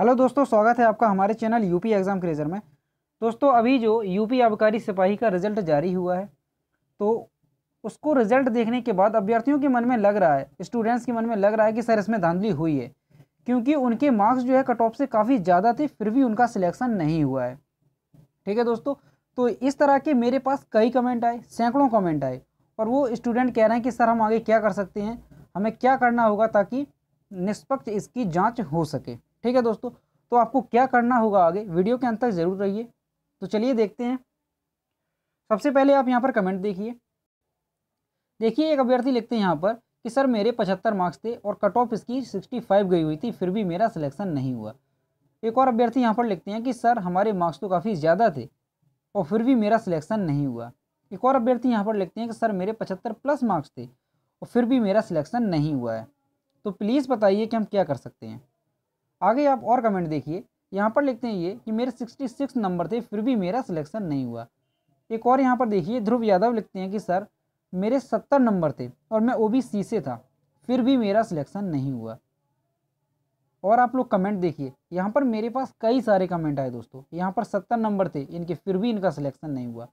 hello दोस्तों स्वागत है आपका हमारे चैनल यूपी एग्ज़ाम क्रेज़र में दोस्तों अभी जो यूपी आबकारी सिपाही का रिजल्ट जारी हुआ है तो उसको रिजल्ट देखने के बाद अभ्यर्थियों के मन में लग रहा है स्टूडेंट्स के मन में लग रहा है कि सर इसमें धांधली हुई है क्योंकि उनके मार्क्स जो है कट ऑफ से काफ़ी ज़्यादा थे फिर भी उनका सिलेक्शन नहीं हुआ है ठीक है दोस्तों तो इस तरह के मेरे पास कई कमेंट आए सैकड़ों कमेंट आए और वो स्टूडेंट कह रहे हैं कि सर हम आगे क्या कर सकते हैं हमें क्या करना होगा ताकि निष्पक्ष इसकी जाँच हो सके ठीक है दोस्तों तो आपको क्या करना होगा आगे वीडियो के अंत तक ज़रूर रहिए तो चलिए देखते हैं सबसे पहले आप यहाँ पर कमेंट देखिए देखिए एक अभ्यर्थी लिखते हैं यहाँ पर कि सर मेरे पचहत्तर मार्क्स थे और कट ऑफ इसकी सिक्सटी फाइव गई हुई थी फिर भी मेरा सिलेक्शन नहीं हुआ एक और अभ्यर्थी यहाँ पर लिखते हैं कि सर हमारे मार्क्स तो काफ़ी ज़्यादा थे और फिर भी मेरा सिलेक्शन नहीं हुआ एक और अभ्यर्थी यहाँ पर लिखते हैं कि सर मेरे पचहत्तर प्लस मार्क्स थे और फिर भी मेरा सिलेक्शन नहीं हुआ है तो प्लीज़ बताइए कि हम क्या कर सकते हैं आगे आप और कमेंट देखिए यहाँ पर लिखते हैं ये कि मेरे 66 नंबर थे फिर भी मेरा सिलेक्शन नहीं हुआ एक और यहाँ पर देखिए ध्रुव यादव लिखते हैं कि सर मेरे 70 नंबर थे और मैं ओ से था फिर भी मेरा सिलेक्शन नहीं हुआ और आप लोग कमेंट देखिए यहाँ पर मेरे पास कई सारे कमेंट आए दोस्तों यहाँ पर सत्तर नंबर थे इनके फिर भी इनका सिलेक्शन नहीं हुआ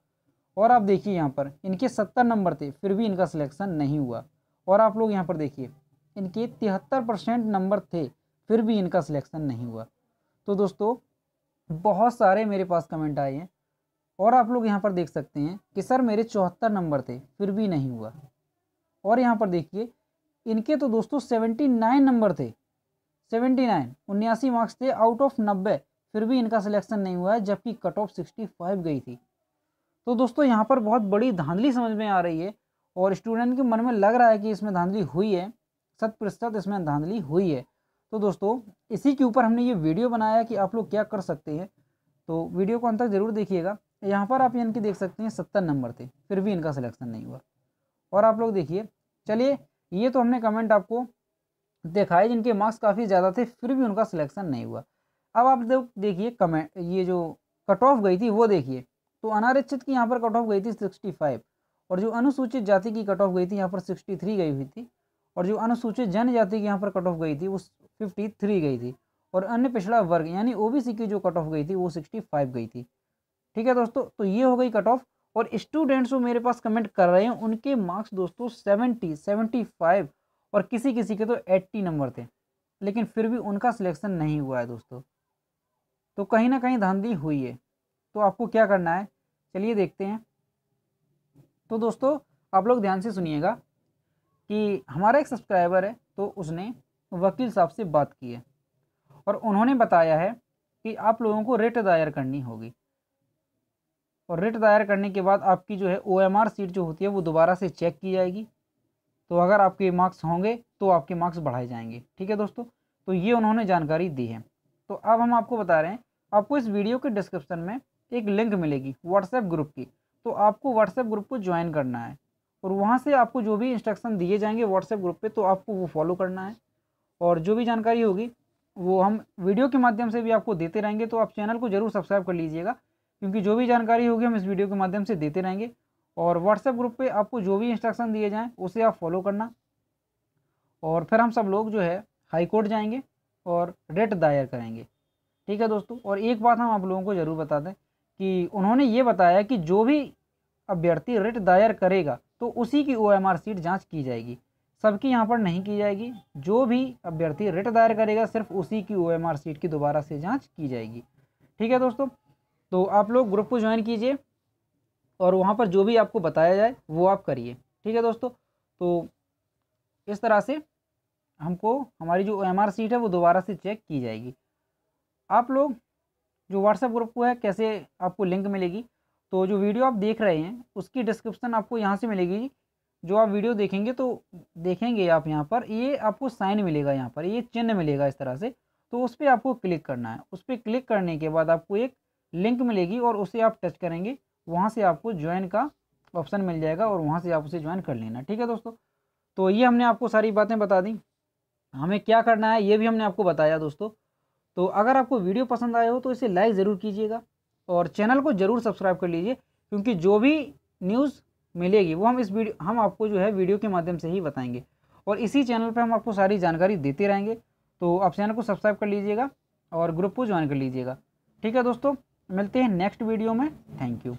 और आप देखिए यहाँ पर इनके सत्तर नंबर थे फिर भी इनका सिलेक्शन नहीं हुआ और आप लोग यहाँ पर देखिए इनके तिहत्तर परसेंट नंबर थे फिर भी इनका सिलेक्शन नहीं हुआ तो दोस्तों बहुत सारे मेरे पास कमेंट आए हैं और आप लोग यहाँ पर देख सकते हैं कि सर मेरे चौहत्तर नंबर थे फिर भी नहीं हुआ और यहाँ पर देखिए इनके तो दोस्तों सेवेंटी नाइन नंबर थे सेवेंटी नाइन उन्यासी मार्क्स थे आउट ऑफ नब्बे फिर भी इनका सिलेक्शन नहीं हुआ है जबकि कट ऑफ सिक्सटी फाइव गई थी तो दोस्तों यहाँ पर बहुत बड़ी धांधली समझ में आ रही है और स्टूडेंट के मन में लग रहा है कि इसमें धांधली हुई है शत प्रतिशत इसमें धांधली हुई है तो दोस्तों इसी के ऊपर हमने ये वीडियो बनाया कि आप लोग क्या कर सकते हैं तो वीडियो को अंत तक ज़रूर देखिएगा यहाँ पर आप इनके देख सकते हैं सत्तर नंबर थे फिर भी इनका सिलेक्शन नहीं हुआ और आप लोग देखिए चलिए ये तो हमने कमेंट आपको दिखाए जिनके मार्क्स काफ़ी ज़्यादा थे फिर भी उनका सिलेक्शन नहीं हुआ अब आप जब देखिए कमेंट ये जो कट ऑफ गई थी वो देखिए तो अनारक्षित की यहाँ पर कट ऑफ गई थी सिक्सटी फाइव और जो अनुसूचित जाति की कट ऑफ गई थी यहाँ पर सिक्सटी थ्री गई हुई थी और जो अनुसूचित जनजाति की यहाँ पर कट ऑफ गई थी उस फिफ्टी थ्री गई थी और अन्य पिछड़ा वर्ग यानी ओबीसी की जो कट ऑफ गई थी वो सिक्सटी फाइव गई थी ठीक है दोस्तों तो ये हो गई कट ऑफ और स्टूडेंट्स जो मेरे पास कमेंट कर रहे हैं उनके मार्क्स दोस्तों सेवेंटी सेवेंटी फाइव और किसी किसी के तो एट्टी नंबर थे लेकिन फिर भी उनका सिलेक्शन नहीं हुआ है दोस्तों तो कहीं ना कहीं धांधली हुई है तो आपको क्या करना है चलिए देखते हैं तो दोस्तों आप लोग ध्यान से सुनिएगा कि हमारा एक सब्सक्राइबर है तो उसने वकील साहब से बात की है और उन्होंने बताया है कि आप लोगों को रेट दायर करनी होगी और रेट दायर करने के बाद आपकी जो है ओ एम आर सीट जो होती है वो दोबारा से चेक की जाएगी तो अगर आपके मार्क्स होंगे तो आपके मार्क्स बढ़ाए जाएंगे ठीक है दोस्तों तो ये उन्होंने जानकारी दी है तो अब हम आपको बता रहे हैं आपको इस वीडियो के डिस्क्रिप्शन में एक लिंक मिलेगी व्हाट्सएप ग्रुप की तो आपको व्हाट्सएप ग्रुप को ज्वाइन करना है और वहाँ से आपको जो भी इंस्ट्रक्शन दिए जाएंगे व्हाट्सएप ग्रुप पर तो आपको वो फॉलो करना है और जो भी जानकारी होगी वो हम वीडियो के माध्यम से भी आपको देते रहेंगे तो आप चैनल को ज़रूर सब्सक्राइब कर लीजिएगा क्योंकि जो भी जानकारी होगी हम इस वीडियो के माध्यम से देते रहेंगे और व्हाट्सएप ग्रुप पे आपको जो भी इंस्ट्रक्शन दिए जाएँ उसे आप फॉलो करना और फिर हम सब लोग जो है हाई कोर्ट जाएंगे और रेट दायर करेंगे ठीक है दोस्तों और एक बात हम आप लोगों को ज़रूर बता दें कि उन्होंने ये बताया कि जो भी अभ्यर्थी रेट दायर करेगा तो उसी की ओ सीट जाँच की जाएगी सबकी यहाँ पर नहीं की जाएगी जो भी अभ्यर्थी रिट दायर करेगा सिर्फ उसी की ओ सीट की दोबारा से जाँच की जाएगी ठीक है दोस्तों तो आप लोग ग्रुप को ज्वाइन कीजिए और वहाँ पर जो भी आपको बताया जाए वो आप करिए ठीक है दोस्तों तो इस तरह से हमको हमारी जो एम सीट है वो दोबारा से चेक की जाएगी आप लोग जो व्हाट्सएप ग्रुप को है कैसे आपको लिंक मिलेगी तो जो वीडियो आप देख रहे हैं उसकी डिस्क्रिप्शन आपको यहाँ से मिलेगी जो आप वीडियो देखेंगे तो देखेंगे आप यहाँ पर ये आपको साइन मिलेगा यहाँ पर ये चिन्ह मिलेगा इस तरह से तो उस पर आपको क्लिक करना है उस पर क्लिक करने के बाद आपको एक लिंक मिलेगी और उसे आप टच करेंगे वहाँ से आपको ज्वाइन का ऑप्शन मिल जाएगा और वहाँ से आप उसे ज्वाइन कर लेना ठीक है दोस्तों तो ये हमने आपको सारी बातें बता दी हमें क्या करना है ये भी हमने आपको बताया दोस्तों तो अगर आपको वीडियो पसंद आया हो तो इसे लाइक ज़रूर कीजिएगा और चैनल को ज़रूर सब्सक्राइब कर लीजिए क्योंकि जो भी न्यूज़ मिलेगी वो हम इस वीडियो हम आपको जो है वीडियो के माध्यम से ही बताएंगे और इसी चैनल पर हम आपको सारी जानकारी देते रहेंगे तो आप चैनल को सब्सक्राइब कर लीजिएगा और ग्रुप को ज्वाइन कर लीजिएगा ठीक है दोस्तों मिलते हैं नेक्स्ट वीडियो में थैंक यू